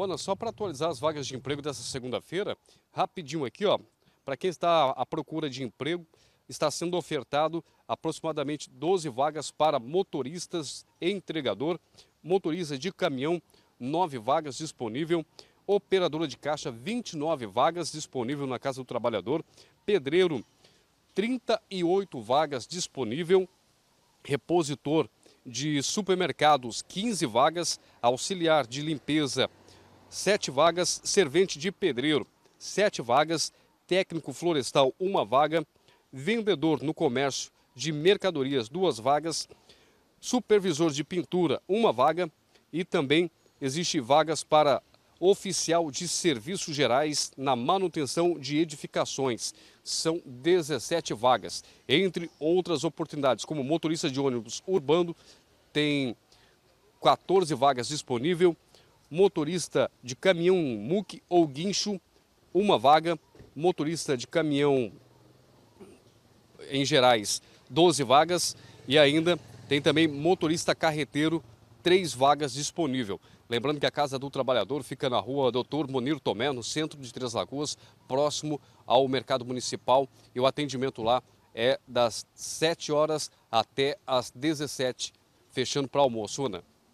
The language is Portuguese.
Ana, só para atualizar as vagas de emprego dessa segunda-feira, rapidinho aqui, ó. Para quem está à procura de emprego, está sendo ofertado aproximadamente 12 vagas para motoristas e entregador, motorista de caminhão, 9 vagas disponível, operadora de caixa, 29 vagas disponível na Casa do Trabalhador, pedreiro, 38 vagas disponível, repositor de supermercados, 15 vagas, auxiliar de limpeza, sete vagas servente de pedreiro, sete vagas técnico florestal, uma vaga, vendedor no comércio de mercadorias, duas vagas, supervisor de pintura, uma vaga e também existe vagas para oficial de serviços gerais na manutenção de edificações. São 17 vagas, entre outras oportunidades, como motorista de ônibus urbano, tem 14 vagas disponível motorista de caminhão muque ou guincho, uma vaga, motorista de caminhão em gerais, 12 vagas e ainda tem também motorista carreteiro, três vagas disponível. Lembrando que a Casa do Trabalhador fica na rua Doutor Monir Tomé, no centro de Três Lagoas, próximo ao mercado municipal. E o atendimento lá é das 7 horas até as 17, fechando para almoço, Ana.